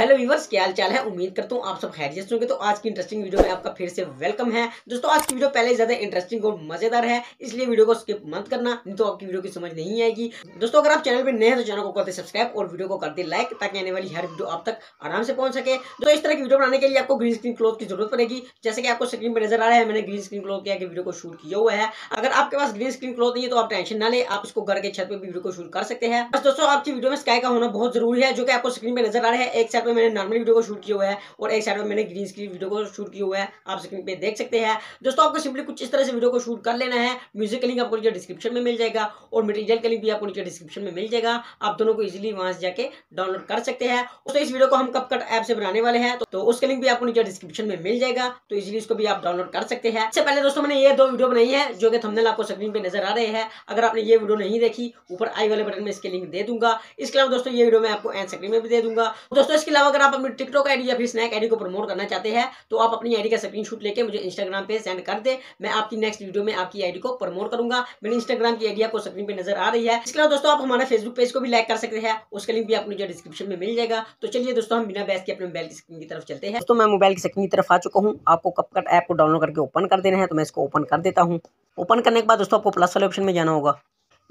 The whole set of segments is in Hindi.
हेलो व्यूवर्स क्या हाल चाल है उम्मीद करता हूँ आप सब खैरियत जैसे होंगे तो आज की इंटरेस्टिंग वीडियो में आपका फिर से वेलकम है दोस्तों आज की वीडियो पहले ज़्यादा इंटरेस्टिंग और मज़ेदार है इसलिए वीडियो को स्किप मत करना नहीं तो आपकी वीडियो की समझ नहीं आएगी दोस्तों अगर आप चैनल पर नए हैं तो चैनल को करते सब्सक्राइब और वीडियो को करते लाइक ताकि आने वाली हर वीडियो आप तक आराम से पहुंच सके दोस्तों इस तरह की वीडियो बनाने के लिए आपको ग्रीन स्क्रीन क्लोथ की जरूरत पड़ेगी जैसे कि आपको स्क्रीन पर नजर आ रहा है मैंने ग्रीन स्क्रीन क्लोथ किया वीडियो को शूट किया हुआ है अगर आपके पास ग्रीन स्क्रीन क्लोथ नहीं है तो आप टेंशन ना ले आप इसको घर के छत पर भी वीडियो को शूट कर सकते हैं बस दोस्तों आपकी वीडियो में स्काई का होना बहुत जरूरी है जो कि आपको स्क्रीन पर नजर आ रहा है एक साइड पे मैंने नॉर्मल वीडियो को शूट किया हुआ है और एक साइड पर मैंने ग्रीन स्क्रीन वीडियो को शूट किया हुआ है आप स्क्रीन पे देख सकते हैं दोस्तों आपको सिंपली कुछ इस तरह से वीडियो को शूट कर लेना है म्यूजिक लिंक आपको नीचे डिस्क्रिप्शन में मिल जाएगा और मटेरियल का लिंक भी आपको नीचे डिस्क्रिप्शन में मिल जाएगा आप दोनों को इजिली वहां से जाकर डाउनलोड कर सकते हैं तो इस वीडियो को हम कब कट ऐप से बनाने वाले हैं तो उसका लिंक भी आपको नीचे डिस्क्रिप्शन में मिल जाएगा तो इजिली इसको भी आप डाउनलोड कर सकते हैं इससे पहले दोस्तों मैंने ये दो वीडियो बनाई है जो कि थमनेल आपको स्क्रीन पर नजर आ रहे हैं अगर आपने ये वीडियो नहीं देखी ऊपर आई वाले बटन में इसके लिंक दे दूंगा इसके अलावा दोस्तों ये वीडियो मैं आपको एंड स्क्रीन में भी दे दूंगा दोस्तों इसके अलावा मतलब अगर आप अपनी टिकटॉक आईडी या फिर स्नैक आईडी को प्रमोट करना चाहते हैं तो आप अपनी आईडी का स्क्रीनशॉट लेके मुझे इंस्टाग्राम पे सेंड कर दे मैं आपकी नेक्स्ट वीडियो में आपकी आईडी को प्रमोट करूंगा मेरी इंस्टाग्राम की आइडिया को स्क्रीन पे नजर आ रही है इसके अलावा दोस्तों आप हमारे फेसबुक पेज को भी लाइक कर सकते हैं उसका लिंक भी आपको मुझे डिस्क्रिप्शन में मिल जाएगा तो चलिए दोस्तों हम बिना बैस के अपने मोबाइल की स्क्रीन की तरफ चलते हैं तो मैं मोबाइल की स्क्रीन की तरफ आ चुका हूँ आपको कपकट ऐप को डाउनलोड करके ओपन कर देना है तो मैं इसको ओपन कर देता हूँ ओपन करने के बाद दोस्तों आपको प्लस वाले ऑप्शन में जाना होगा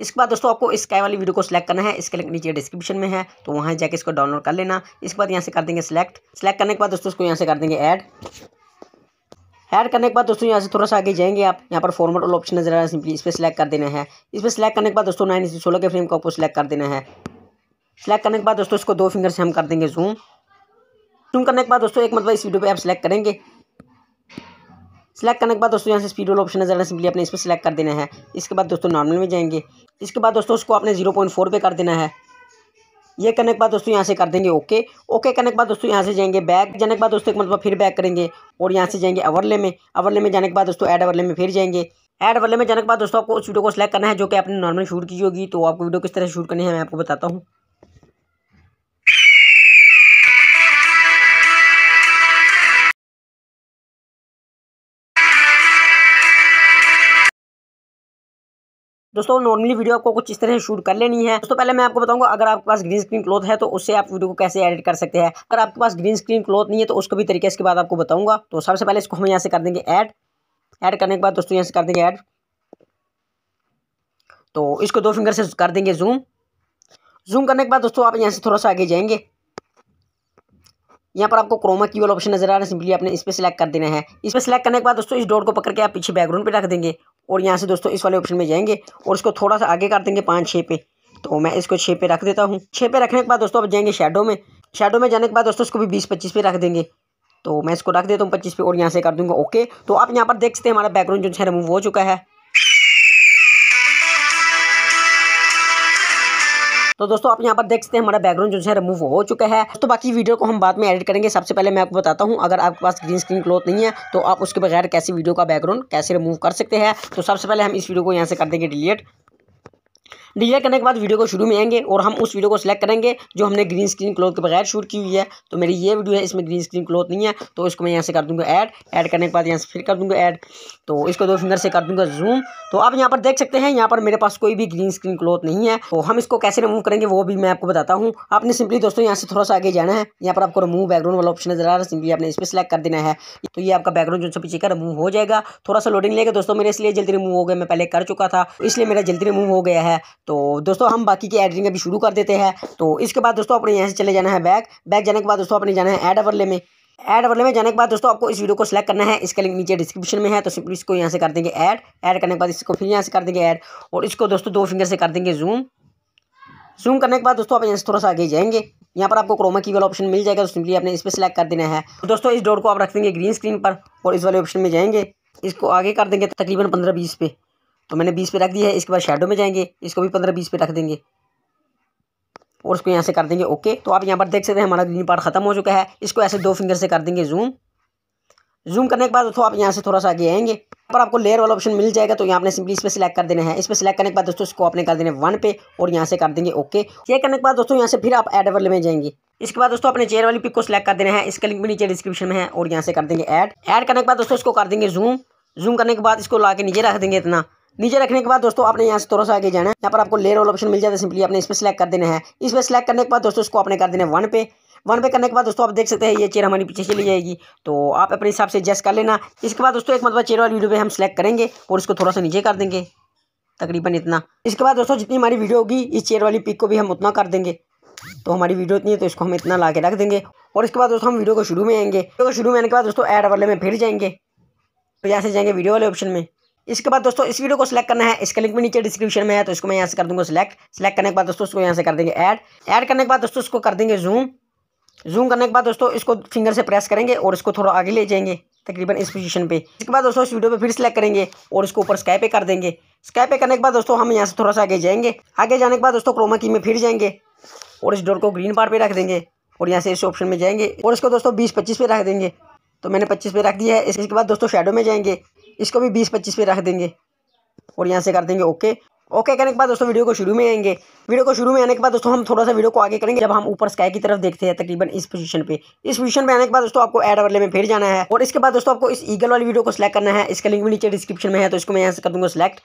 इसके बाद दोस्तों आपको स्काई वाली वीडियो को सिलेक्ट करना है इसके लिंक नीचे डिस्क्रिप्शन में है तो वहाँ जाकर इसको डाउनलोड कर लेना इसके बाद यहाँ से कर देंगे सिलेक्ट सिलेक्ट करने के बाद दोस्तों इसको यहाँ से कर देंगे ऐड ऐड करने के बाद दोस्तों यहाँ से थोड़ा सा आगे जाएंगे आप यहाँ पर फॉर्मेट ऑल ऑप्शन नजर आ रहा है सिंपली इस पर सिलेक्ट कर देना है इस पर सिलेक्ट करने के बाद दोस्तों नाइन इंच सोलह के फ्रेम को आपको सिलेक्ट कर देना है सिलेक्ट करने के बाद दोस्तों इसको दो फिंगर से हम कर देंगे जूम जूम करने के बाद दोस्तों एक मतलब इस वीडियो पर आप सिलेक्ट करेंगे सिलेक्ट करने के बाद दोस्तों यहाँ से स्पीड वाला ऑप्शन नजर है सिंपली अपने इस पर सिलेक्ट कर देना है इसके बाद दोस्तों नॉर्मल में जाएंगे इसके बाद दोस्तों उसको आपने जीरो पॉइंट फोर पे कर देना है ये करने के बाद दोस्तों यहाँ से कर देंगे ओके ओके करने के बाद दोस्तों यहाँ से जाएंगे बैक जाने के बाद दोस्तों एक मतलब फिर बैक करेंगे और यहाँ से जाएंगे अवरले में अवरले में जाने के बाद दोस्तों ऐड अवरले में फिर जाएंगे ऐड अवरले में जाने के बाद दोस्तों आपको उस वीडियो को सिलेक्ट करना है जो कि आपने नॉर्मल शूट की होगी तो आपको वीडियो किस तरह शूट करनी है मैं आपको बताता हूँ दोस्तों नॉर्मली वीडियो आपको कुछ इस तरह से शूट कर लेनी है दोस्तों पहले मैं आपको बताऊंगा अगर आपके पास ग्रीन स्क्रीन क्लोथ है तो उससे आप वीडियो को कैसे एडिट कर सकते हैं अगर आपके पास ग्रीन स्क्रीन क्लोथ नहीं है तो उसको भी तरीके इसके बाद आपको बताऊंगा तो सबसे पहले इसको हम यहाँ से कर देंगे ऐड ऐड करने के बाद दोस्तों यहाँ से कर देंगे ऐड तो इसको दो फिंगर से कर देंगे जूम जूम करने के बाद दोस्तों आप यहाँ से थोड़ा सा आगे जाएंगे यहाँ पर आपको क्रोमा की वाला ऑप्शन नजर आ रहा है सिंपली आपने इस पर सिलेक्ट कर देना है इस पर सिलेक्ट करने के बाद दोस्तों इस डॉट को पकड़ के आप पीछे बैकग्राउंड पे रख देंगे और यहाँ से दोस्तों इस वाले ऑप्शन में जाएंगे और इसको थोड़ा सा आगे कर देंगे पाँच छः पे तो मैं इसको छः पे रख देता हूँ छः पे रखने के बाद दोस्तों अब जाएंगे शेडो में शेडो में जाने के बाद दोस्तों इसको भी बीस पच्चीस पे रख देंगे तो मैं इसको रख देता हूँ पच्चीस पे और यहाँ से कर दूँगा ओके तो आप यहाँ पर देख सकते हैं हमारा बैकग्राउंड जो है रिमूव हो चुका है तो दोस्तों आप यहाँ पर देख सकते हैं हमारा बैकग्राउंड जो है रिमूव हो चुका है तो बाकी वीडियो को हम बाद में एडिट करेंगे सबसे पहले मैं आपको बताता हूँ अगर आपके पास ग्रीन स्क्रीन क्लोथ नहीं है तो आप उसके बगैर कैसे वीडियो का बैकग्राउंड कैसे रिमूव कर सकते हैं तो सबसे पहले हम इस वीडियो को यहाँ से कर देंगे डिलीट डिजाइन करने के बाद वीडियो को शुरू में आएंगे और हम उस वीडियो को सिलेक्ट करेंगे जो हमने ग्रीन स्क्रीन क्लोथ के बगैर शूट की हुई है तो मेरी ये वीडियो है इसमें ग्रीन स्क्रीन क्लोथ नहीं है तो इसको मैं यहाँ से कर दूँगा ऐड ऐड करने के बाद यहाँ से फिर कर दूँगा ऐड तो इसको दो फिंगर से कर दूँगा जूम तो आप यहाँ पर देख सकते हैं यहाँ पर मेरे पास कोई भी ग्रीन स्क्रीन क्लोथ नहीं है तो हम इसको कैसे रिमूव करेंगे वो भी मैं आपको बताता हूँ आपने सिंपली दोस्तों यहाँ से थोड़ा सा आगे जाना है यहाँ पर आपको रिमूव बैकग्राउंड वाला ऑप्शन नजर आ रहा है सिंपली आपने इस पर सिलेक्ट कर देना है तो ये आपका बैकग्राउंड जो पीछे का रिमूव हो जाएगा थोड़ा सा लोडिंग लेगा दोस्तों मेरे इसलिए जल्दी रिमूव हो गया मैं पहले कर चुका था इसलिए मेरा जल्दी रिमूव हो गया है तो दोस्तों हम बाकी की एडिटिंग अभी शुरू कर देते हैं तो इसके बाद दोस्तों अपने यहाँ से चले जाना है बैक बैक जाने के बाद दोस्तों अपने जाना है एड अवरले में ऐड अवरले में जाने के बाद दोस्तों आपको इस वीडियो को सिलेक्ट करना है इसका लिंक नीचे डिस्क्रिप्शन में है तो सिंपली इसको यहाँ से कर देंगे ऐड ऐड करने के बाद इसको फिर यहाँ से कर देंगे ऐड और इसको दोस्तों दो फिंगर से कर देंगे जूम जूम करने के बाद दोस्तों आप यहाँ से थोड़ा सा आगे जाएंगे यहाँ पर आपको क्रोमा की वाला ऑप्शन मिल जाएगा तो सिंपली आपने इस पर सिलेक्ट कर देना है तो दोस्तों इस डोर को आप रख देंगे ग्रीन स्क्रीन पर और इस वाले ऑप्शन में जाएंगे इसको आगे कर देंगे तकरीबन पंद्रह बीस पे तो मैंने बीस पे रख दिया है इसके बाद शेडो में जाएंगे इसको भी पंद्रह बीस पे रख देंगे और उसको यहाँ से कर देंगे ओके तो आप यहाँ पर देख सकते हैं हमारा ग्रीन पार्ट ख़त्म हो चुका है इसको ऐसे दो फिंगर से कर देंगे जूम जूम करने के बाद दोस्तों आप यहाँ से थोड़ा सा आगे आएंगे पर आपको लेयर वाला ऑप्शन मिल जाएगा तो यहाँ आपने सिंपली इस पर सिलेक्ट कर देना है इस पर सिलेक्ट करने के बाद दोस्तों इसको आपने कर देने वन पे और यहाँ से कर देंगे ओके ये करने के बाद दोस्तों यहाँ से फिर आप एड वाले में जाएंगे इसके बाद दोस्तों अपने चेयर वाली पिक को सिलेक्ट कर देना है इसका लिंक भी नीचे डिस्क्रिप्शन में है और यहाँ से कर देंगे ऐड ऐड करने के बाद दोस्तों इसको कर देंगे जूम जूम करने के बाद इसको ला के नीचे रख देंगे इतना नीचे रखने के बाद दोस्तों आपने यहाँ से थोड़ा सा आगे जाना है यहाँ पर आपको लेयर वाला ऑप्शन मिल जाता है सिंपली आपने इस पर सिलेक्ट कर देना है इस पर सिलेक्ट करने के बाद दोस्तों इसको आपने कर देना है वन पे वन पे करने के बाद दोस्तों आप देख सकते हैं ये चेयर हमारी पीछे चली जाएगी तो आप अपने हिसाब से जस्ट कर लेना इसके बाद दोस्तों एक मतलब चेयर वाली वीडियो पर हम सेलेक्ट करेंगे और इसको थोड़ा सा नीचे कर देंगे तकरीबन इतना इसके बाद दोस्तों जितनी हमारी वीडियो होगी इस चेयर वाली पिक को भी हम उतना कर देंगे तो हमारी वीडियो इतनी है तो इसको हम इतना ला के रख देंगे और इसके बाद दोस्तों हम वीडियो को शुरू में आएंगे वीडियो को शुरू में आने के बाद दोस्तों ऐड वाले में फिर जाएंगे तो यहाँ से जाएंगे वीडियो वाले ऑप्शन में इसके बाद दोस्तों इस वीडियो को सिलेक्ट करना है इसका लिंक भी नीचे डिस्क्रिप्शन में है तो इसको मैं यहाँ से कर दूंगा सिलेक्ट सिलेक्ट करने के बाद दोस्तों इसको यहाँ से कर देंगे ऐड ऐड करने के बाद दोस्तों इसको कर देंगे जूम जूम करने के बाद दोस्तों इसको फिंगर से प्रेस करेंगे और इसको थोड़ा आगे ले जाएंगे तकरीबन इस पोजीशन पे इसके बाद दोस्तों इस वीडियो पे फिर सेलेक्ट करेंगे और इसको ऊपर स्काई पे कर देंगे स्काई पे करने के बाद दोस्तों हम यहाँ से थोड़ा सा आगे जाएंगे आगे जाने के बाद दोस्तों क्रोमा की में फिर जाएंगे और इस डोर को ग्रीन बार पे रख देंगे और यहाँ से इस ऑप्शन में जाएंगे और इसको दोस्तों बीस पच्चीस पे रख देंगे तो मैंने पच्चीस पे रख दिया है इसके बाद दोस्तों शेडो में जाएंगे इसको भी बीस पच्चीस पे रख देंगे और यहाँ से कर देंगे ओके ओके करने के बाद दोस्तों वीडियो को शुरू में आएंगे वीडियो को शुरू में आने के बाद दोस्तों हम थोड़ा सा वीडियो को आगे करेंगे जब हम ऊपर स्काई की तरफ देखते हैं तकरीबन इस पोजीशन पे इस पोजीशन पे आने के बाद दोस्तों आपको एड वाले में फिर जाना है और इसके बाद दोस्तों आपको इस ईगल वाली वीडियो को सिलेक्ट करना है इसका लिंक भी नीचे डिस्क्रिप्शन में है तो इसको मैं यहाँ से कर दूँगा सिलेक्ट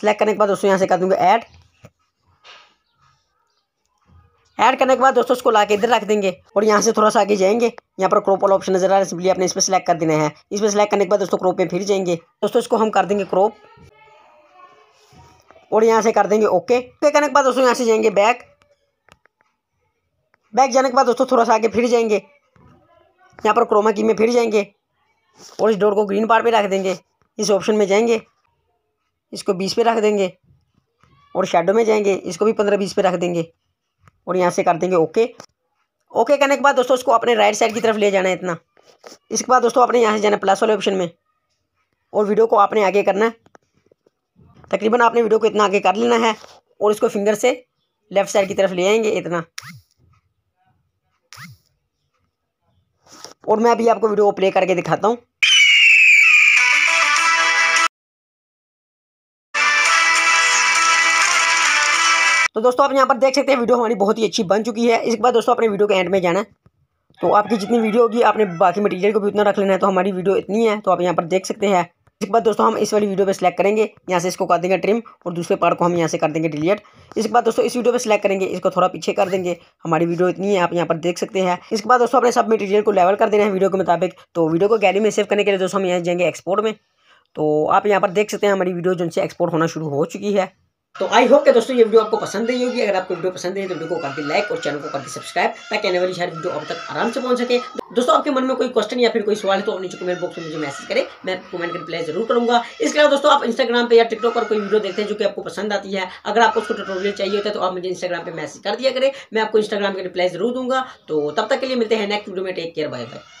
सेलेक्ट करने के बाद दोस्तों यहाँ से कर दूँगा ऐड ऐड करने के बाद दोस्तों उसको ला के इधर रख देंगे और यहाँ से थोड़ा सा आगे जाएंगे यहाँ पर क्रॉप वाला ऑप्शन नजर आ रहा है सिंपली आपने इस पर सिलेक्ट कर देना है इस पर सिलेक्ट करने के बाद दोस्तों क्रॉप में फिर जाएंगे दोस्तों इसको हम कर देंगे क्रॉप और यहाँ से कर देंगे ओके ओके करने के बाद दोस्तों यहाँ से जाएंगे बैक बैक जाने के बाद दोस्तों थोड़ा सा आगे फिर जाएंगे यहाँ पर क्रोमा की में फिर जाएंगे और इस डोर को ग्रीन पार्ट पे रख देंगे इस ऑप्शन में जाएंगे इसको बीस पे रख देंगे और शेडो में जाएंगे इसको भी पंद्रह बीस पे रख देंगे और यहाँ से कर देंगे ओके ओके करने के बाद दोस्तों उसको अपने राइट साइड की तरफ ले जाना है इतना इसके बाद दोस्तों आपने यहाँ से जाना प्लस वाले ऑप्शन में और वीडियो को आपने आगे करना है तकरीबन आपने वीडियो को इतना आगे कर लेना है और इसको फिंगर से लेफ़्ट साइड की तरफ ले आएंगे इतना और मैं अभी आपको वीडियो प्ले करके दिखाता हूँ तो दोस्तों आप यहाँ पर देख सकते हैं वीडियो हमारी बहुत ही अच्छी बन चुकी है इसके बाद दोस्तों अपने वीडियो के एंड में जाना है तो आपकी जितनी वीडियो होगी आपने बाकी मटीरियल को भी उतना रख लेना है तो हमारी वीडियो इतनी है तो आप यहाँ पर देख सकते हैं इसके बाद दोस्तों हम इस वाली वीडियो पे सेलेक्ट करेंगे यहाँ से इसको कर देंगे ट्रिम और दूसरे पार्ट को हम यहाँ से कर देंगे डिलीट इसके बाद दोस्तों इस वीडियो पे सेलेक्ट करेंगे इसको थोड़ा पीछे कर देंगे हमारी वीडियो इतनी है आप यहाँ पर देख सकते हैं इसके बाद दोस्तों अपने सब मटीरियल को लेवल कर देना है वीडियो के मुताबिक तो वीडियो को गैली में सेव करने के लिए दोस्तों हम यहाँ जाएंगे एक्सपोर्ट में तो आप यहाँ पर देख सकते हैं हमारी वीडियो जो एक्सपोर्ट होना शुरू हो चुकी है तो आई होप के दोस्तों ये वीडियो आपको पसंद आई होगी अगर आपको वीडियो पसंद है तो वीडियो को कर दी लाइक और चैनल को कर दी सब्सक्राइब ताकि आने वाली सारी वीडियो अब तक आराम से पहुंच सके दोस्तों आपके मन में कोई क्वेश्चन या फिर कोई सवाल है तो आप नीचे कमेंट बॉक्स में मुझे मैसेज करें मैं आपको कमेंट कर रिप्लाई जरूर करूंगा इसके अलावा दोस्तों आप इंस्टाग्राम पर या टिकटॉक पर कोई वीडियो देखते हैं जो कि आपको पसंद आती है अगर आपको उसको ट्यूटोरियल चाहिए होता है तो आप मुझे इंस्टाग्राम पर मैसेज कर दिया करें मैं आपको इंस्टाग्राम के रिप्लाई जरूर दूंगा तो तब तक के लिए मिलते हैं नेक्स्ट वीडियो में टेक केयर बाय बाय